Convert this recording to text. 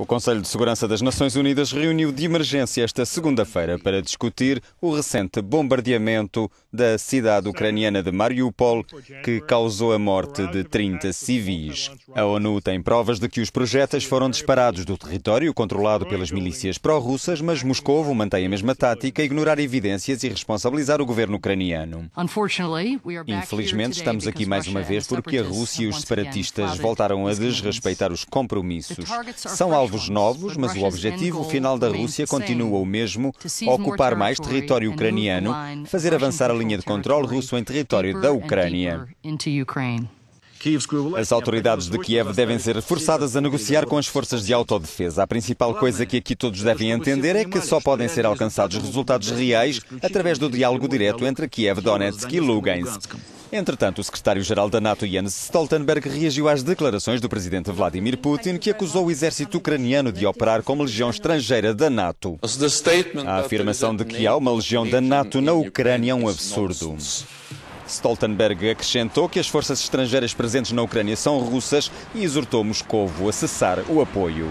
O Conselho de Segurança das Nações Unidas reuniu de emergência esta segunda-feira para discutir o recente bombardeamento da cidade ucraniana de Mariupol, que causou a morte de 30 civis. A ONU tem provas de que os projéteis foram disparados do território controlado pelas milícias pró-russas, mas Moscovo mantém a mesma tática, ignorar evidências e responsabilizar o governo ucraniano. Infelizmente, estamos aqui mais uma vez porque a Rússia e os separatistas voltaram a desrespeitar os compromissos. São alvo alvos novos, mas o objetivo final da Rússia continua o mesmo: ocupar mais território ucraniano, fazer avançar a linha de controle russo em território da Ucrânia. As autoridades de Kiev devem ser forçadas a negociar com as forças de autodefesa. A principal coisa que aqui todos devem entender é que só podem ser alcançados resultados reais através do diálogo direto entre Kiev, Donetsk e Lugansk. Entretanto, o secretário-geral da NATO, Jens Stoltenberg, reagiu às declarações do presidente Vladimir Putin, que acusou o exército ucraniano de operar como legião estrangeira da NATO. A afirmação de que há uma legião da NATO na Ucrânia é um absurdo. Stoltenberg acrescentou que as forças estrangeiras presentes na Ucrânia são russas e exortou Moscovo a cessar o apoio.